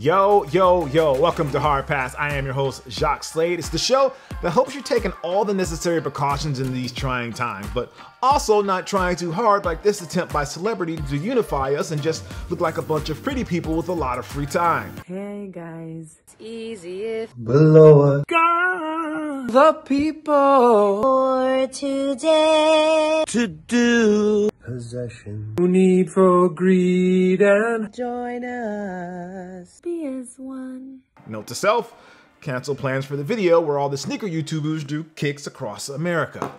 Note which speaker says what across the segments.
Speaker 1: Yo, yo, yo, welcome to Hard Pass. I am your host, Jacques Slade. It's the show that hopes you're taking all the necessary precautions in these trying times, but also not trying too hard like this attempt by celebrity to unify us and just look like a bunch of pretty people with a lot of free time. Hey guys, it's easy if below God, the people for today to do possession. No need for greed and join us. Be as one. Note to self, cancel plans for the video where all the sneaker YouTubers do kicks across America.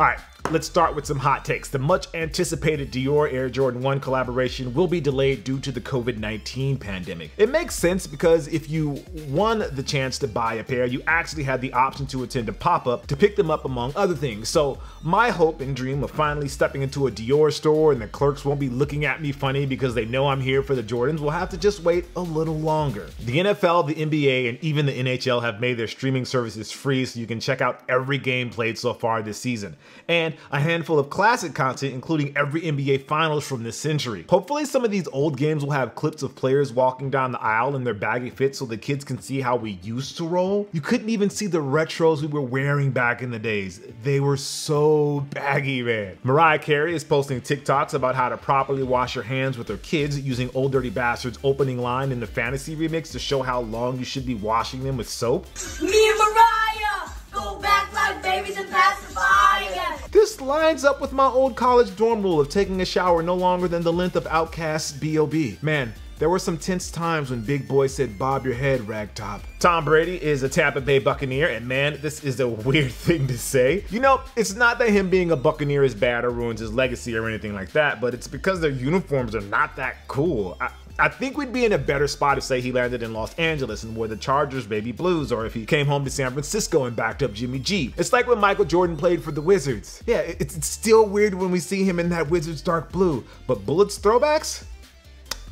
Speaker 1: All right, let's start with some hot takes. The much anticipated Dior Air Jordan 1 collaboration will be delayed due to the COVID-19 pandemic. It makes sense because if you won the chance to buy a pair, you actually had the option to attend a pop-up to pick them up among other things. So my hope and dream of finally stepping into a Dior store and the clerks won't be looking at me funny because they know I'm here for the Jordans will have to just wait a little longer. The NFL, the NBA, and even the NHL have made their streaming services free so you can check out every game played so far this season and a handful of classic content, including every NBA Finals from this century. Hopefully some of these old games will have clips of players walking down the aisle in their baggy fits so the kids can see how we used to roll. You couldn't even see the retros we were wearing back in the days. They were so baggy, man. Mariah Carey is posting TikToks about how to properly wash your hands with her kids using Old Dirty Bastard's opening line in the fantasy remix to show how long you should be washing them with soap. Me and Mariah go back like babies and pals lines up with my old college dorm rule of taking a shower no longer than the length of Outcast's B.O.B. Man, there were some tense times when Big Boy said, Bob your head, ragtop. Tom Brady is a Tampa Bay Buccaneer, and man, this is a weird thing to say. You know, it's not that him being a Buccaneer is bad or ruins his legacy or anything like that, but it's because their uniforms are not that cool. I, I think we'd be in a better spot if, say, he landed in Los Angeles and wore the Chargers baby blues, or if he came home to San Francisco and backed up Jimmy G. It's like when Michael Jordan played for the Wizards. Yeah, it's, it's still weird when we see him in that Wizards dark blue, but Bullets throwbacks?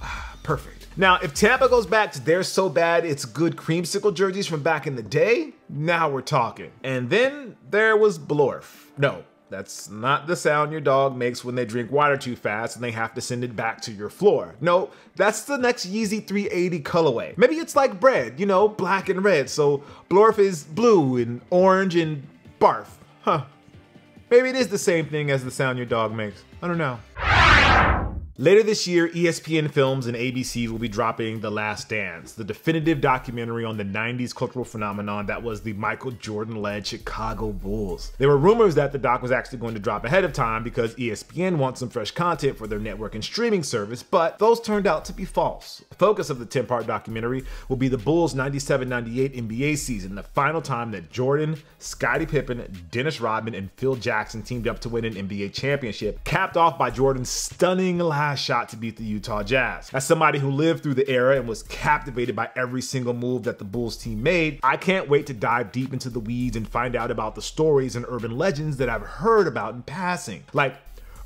Speaker 1: Ah, perfect. Now, if Tampa goes back to their so bad it's good creamsicle jerseys from back in the day, now we're talking. And then there was Blorf. No, that's not the sound your dog makes when they drink water too fast and they have to send it back to your floor. No, that's the next Yeezy 380 colorway. Maybe it's like bread, you know, black and red, so Blorf is blue and orange and barf. Huh. Maybe it is the same thing as the sound your dog makes. I don't know. Later this year, ESPN Films and ABC will be dropping The Last Dance, the definitive documentary on the 90s cultural phenomenon that was the Michael Jordan led Chicago Bulls. There were rumors that the doc was actually going to drop ahead of time because ESPN wants some fresh content for their network and streaming service, but those turned out to be false. The focus of the 10 part documentary will be the Bulls 97 98 NBA season, the final time that Jordan, Scottie Pippen, Dennis Rodman, and Phil Jackson teamed up to win an NBA championship, capped off by Jordan's stunning last last shot to beat the Utah Jazz. As somebody who lived through the era and was captivated by every single move that the Bulls team made, I can't wait to dive deep into the weeds and find out about the stories and urban legends that I've heard about in passing. Like,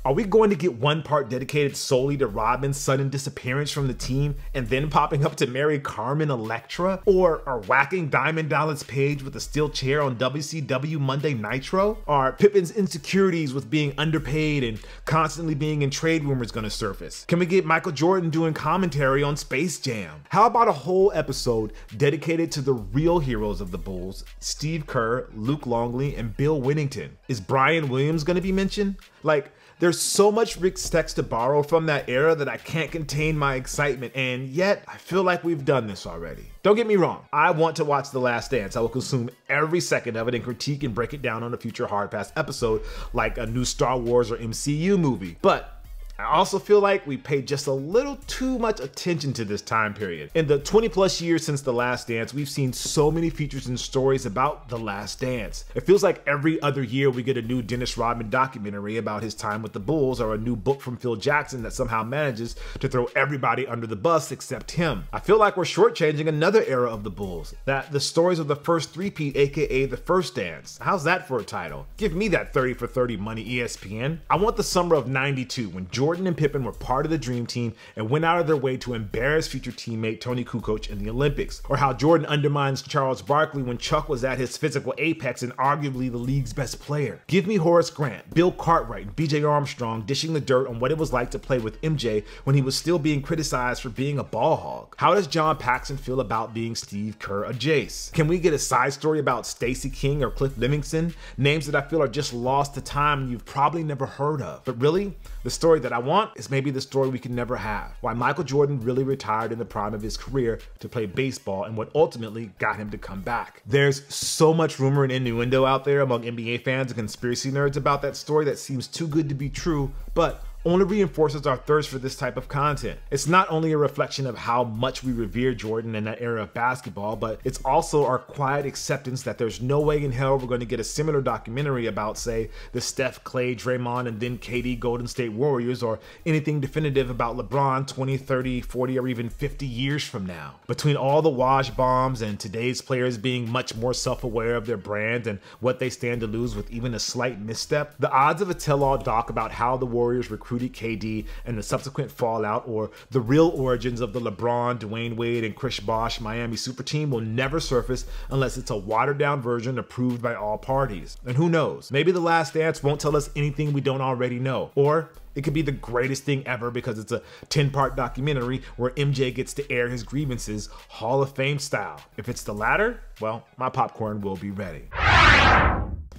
Speaker 1: are we going to get one part dedicated solely to Robin's sudden disappearance from the team and then popping up to marry Carmen Electra? Or are whacking Diamond Dallas Page with a steel chair on WCW Monday Nitro? Are Pippin's insecurities with being underpaid and constantly being in trade rumors gonna surface? Can we get Michael Jordan doing commentary on Space Jam? How about a whole episode dedicated to the real heroes of the Bulls, Steve Kerr, Luke Longley, and Bill Winnington? Is Brian Williams gonna be mentioned? Like, there's so much Rick's text to borrow from that era that I can't contain my excitement, and yet I feel like we've done this already. Don't get me wrong, I want to watch The Last Dance. I will consume every second of it and critique and break it down on a future Hard Pass episode, like a new Star Wars or MCU movie. But I also feel like we paid just a little too much attention to this time period. In the 20 plus years since The Last Dance, we've seen so many features and stories about The Last Dance. It feels like every other year we get a new Dennis Rodman documentary about his time with the Bulls or a new book from Phil Jackson that somehow manages to throw everybody under the bus except him. I feel like we're shortchanging another era of the Bulls, that the stories of the first three-peat, aka The First Dance. How's that for a title? Give me that 30 for 30 money, ESPN. I want the summer of 92 when George Jordan and Pippen were part of the dream team and went out of their way to embarrass future teammate Tony Kukoc in the Olympics, or how Jordan undermines Charles Barkley when Chuck was at his physical apex and arguably the league's best player. Give me Horace Grant, Bill Cartwright, and BJ Armstrong dishing the dirt on what it was like to play with MJ when he was still being criticized for being a ball hog. How does John Paxson feel about being Steve Kerr a Jace? Can we get a side story about Stacey King or Cliff Livingston? Names that I feel are just lost to time and you've probably never heard of. But really, the story that I want is maybe the story we can never have. Why Michael Jordan really retired in the prime of his career to play baseball and what ultimately got him to come back. There's so much rumor and innuendo out there among NBA fans and conspiracy nerds about that story that seems too good to be true, but only reinforces our thirst for this type of content. It's not only a reflection of how much we revere Jordan and that era of basketball, but it's also our quiet acceptance that there's no way in hell we're going to get a similar documentary about, say, the Steph, Clay, Draymond, and then KD Golden State Warriors or anything definitive about LeBron 20, 30, 40, or even 50 years from now. Between all the wash bombs and today's players being much more self-aware of their brand and what they stand to lose with even a slight misstep, the odds of a tell-all doc about how the Warriors recruit Recruited KD and the subsequent fallout or the real origins of the LeBron, Dwayne Wade, and Chris Bosh Miami super team will never surface unless it's a watered down version approved by all parties. And who knows, maybe The Last Dance won't tell us anything we don't already know, or it could be the greatest thing ever because it's a 10 part documentary where MJ gets to air his grievances Hall of Fame style. If it's the latter, well, my popcorn will be ready.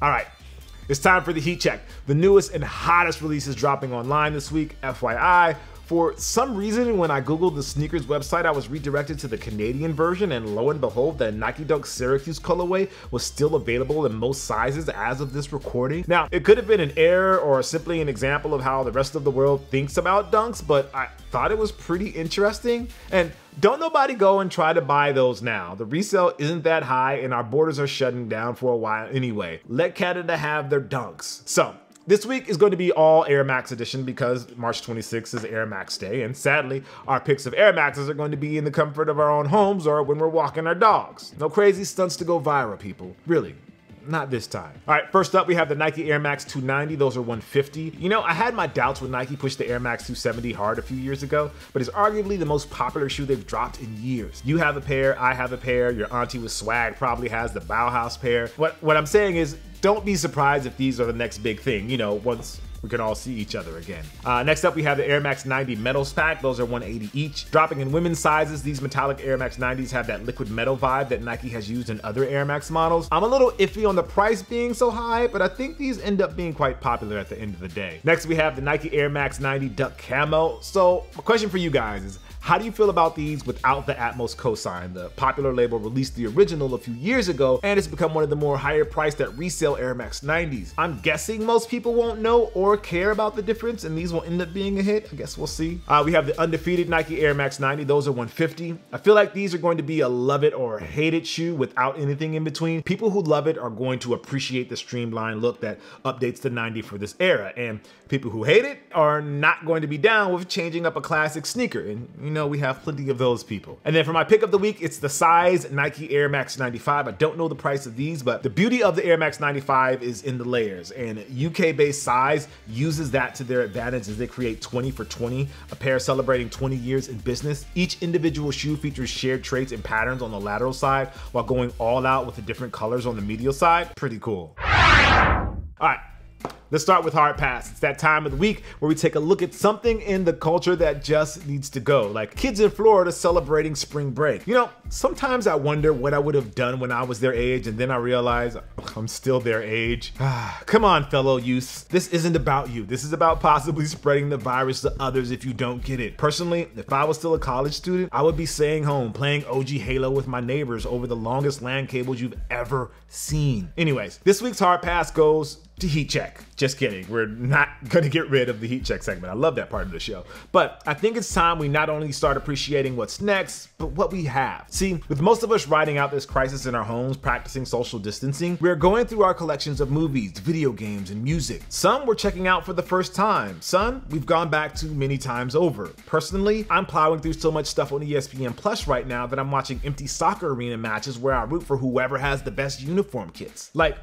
Speaker 1: All right, it's time for the heat check. The newest and hottest releases dropping online this week, FYI. For some reason, when I googled the sneakers website, I was redirected to the Canadian version, and lo and behold, the Nike Dunk Syracuse colorway was still available in most sizes as of this recording. Now, it could have been an error or simply an example of how the rest of the world thinks about dunks, but I thought it was pretty interesting. And don't nobody go and try to buy those now. The resale isn't that high, and our borders are shutting down for a while anyway. Let Canada have their dunks. So, this week is going to be all Air Max edition because March 26th is Air Max Day, and sadly, our picks of Air Maxes are going to be in the comfort of our own homes or when we're walking our dogs. No crazy stunts to go viral, people. Really, not this time. All right, first up, we have the Nike Air Max 290. Those are 150. You know, I had my doubts when Nike pushed the Air Max 270 hard a few years ago, but it's arguably the most popular shoe they've dropped in years. You have a pair, I have a pair, your auntie with swag probably has the Bauhaus pair. What, what I'm saying is, don't be surprised if these are the next big thing, you know, once we can all see each other again. Uh, next up, we have the Air Max 90 Metals Pack. Those are 180 each. Dropping in women's sizes, these metallic Air Max 90s have that liquid metal vibe that Nike has used in other Air Max models. I'm a little iffy on the price being so high, but I think these end up being quite popular at the end of the day. Next, we have the Nike Air Max 90 Duck Camo. So question for you guys is, how do you feel about these without the Atmos cosign? The popular label released the original a few years ago, and it's become one of the more higher priced at resale Air Max 90s. I'm guessing most people won't know or care about the difference, and these will end up being a hit. I guess we'll see. Uh, we have the undefeated Nike Air Max 90. Those are 150. I feel like these are going to be a love it or hate it shoe without anything in between. People who love it are going to appreciate the streamlined look that updates the 90 for this era, and people who hate it are not going to be down with changing up a classic sneaker. And you know we have plenty of those people. And then for my pick of the week, it's the size Nike Air Max 95. I don't know the price of these, but the beauty of the Air Max 95 is in the layers and UK-based size uses that to their advantage as they create 20 for 20, a pair celebrating 20 years in business. Each individual shoe features shared traits and patterns on the lateral side while going all out with the different colors on the medial side. Pretty cool. All right, Let's start with Hard Pass. It's that time of the week where we take a look at something in the culture that just needs to go, like kids in Florida celebrating spring break. You know, sometimes I wonder what I would have done when I was their age, and then I realize I'm still their age. Come on, fellow youths. This isn't about you. This is about possibly spreading the virus to others if you don't get it. Personally, if I was still a college student, I would be staying home playing OG Halo with my neighbors over the longest LAN cables you've ever seen. Anyways, this week's Hard Pass goes heat check. Just kidding. We're not going to get rid of the heat check segment. I love that part of the show. But I think it's time we not only start appreciating what's next, but what we have. See, with most of us riding out this crisis in our homes, practicing social distancing, we're going through our collections of movies, video games, and music. Some we're checking out for the first time. Some we've gone back to many times over. Personally, I'm plowing through so much stuff on ESPN Plus right now that I'm watching empty soccer arena matches where I root for whoever has the best uniform kits. Like,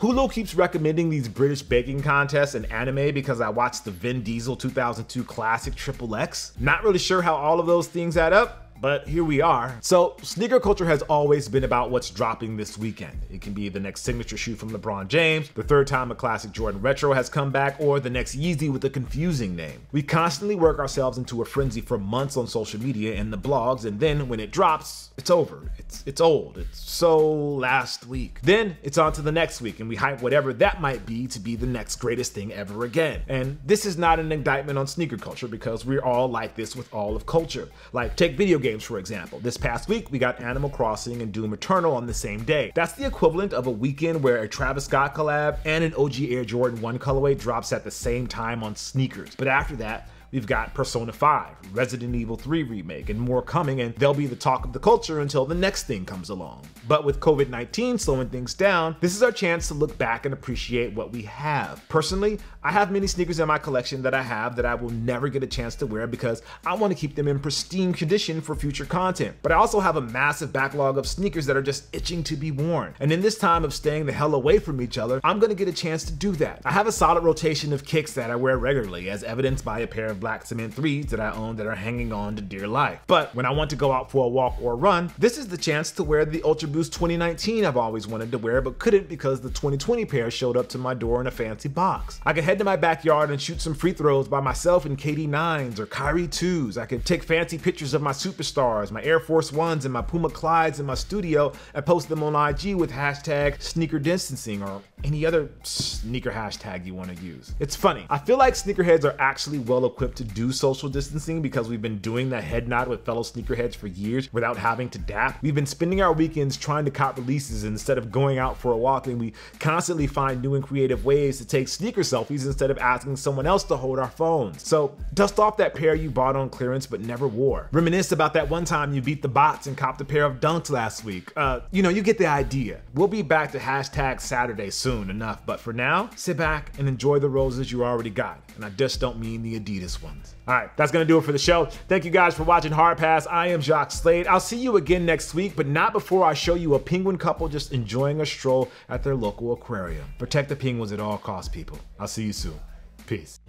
Speaker 1: Hulu keeps recommending these British baking contests and anime because I watched the Vin Diesel 2002 classic Triple X. Not really sure how all of those things add up, but here we are. So sneaker culture has always been about what's dropping this weekend. It can be the next signature shoe from LeBron James, the third time a classic Jordan Retro has come back, or the next Yeezy with a confusing name. We constantly work ourselves into a frenzy for months on social media and the blogs, and then when it drops, it's over. It's it's old. It's so last week. Then it's on to the next week, and we hype whatever that might be to be the next greatest thing ever again. And this is not an indictment on sneaker culture because we're all like this with all of culture. Like take video games for example. This past week we got Animal Crossing and Doom Eternal on the same day. That's the equivalent of a weekend where a Travis Scott collab and an OG Air Jordan 1 colorway drops at the same time on sneakers. But after that, We've got Persona 5, Resident Evil 3 Remake, and more coming, and they'll be the talk of the culture until the next thing comes along. But with COVID 19 slowing things down, this is our chance to look back and appreciate what we have. Personally, I have many sneakers in my collection that I have that I will never get a chance to wear because I want to keep them in pristine condition for future content. But I also have a massive backlog of sneakers that are just itching to be worn. And in this time of staying the hell away from each other, I'm going to get a chance to do that. I have a solid rotation of kicks that I wear regularly, as evidenced by a pair of black cement threes that I own that are hanging on to dear life. But when I want to go out for a walk or run, this is the chance to wear the Ultra Boost 2019 I've always wanted to wear but couldn't because the 2020 pair showed up to my door in a fancy box. I could head to my backyard and shoot some free throws by myself in KD9s or Kyrie 2s. I could take fancy pictures of my superstars, my Air Force 1s and my Puma Clydes in my studio and post them on IG with hashtag sneaker distancing or any other sneaker hashtag you wanna use. It's funny. I feel like sneakerheads are actually well equipped to do social distancing because we've been doing the head nod with fellow sneakerheads for years without having to dap. We've been spending our weekends trying to cop releases instead of going out for a walk and we constantly find new and creative ways to take sneaker selfies instead of asking someone else to hold our phones. So dust off that pair you bought on clearance but never wore. Reminisce about that one time you beat the bots and copped a pair of dunks last week. Uh, you know, you get the idea. We'll be back to hashtag Saturday soon soon enough. But for now, sit back and enjoy the roses you already got. And I just don't mean the Adidas ones. All right, that's gonna do it for the show. Thank you guys for watching Hard Pass. I am Jacques Slade. I'll see you again next week, but not before I show you a penguin couple just enjoying a stroll at their local aquarium. Protect the penguins at all costs, people. I'll see you soon. Peace.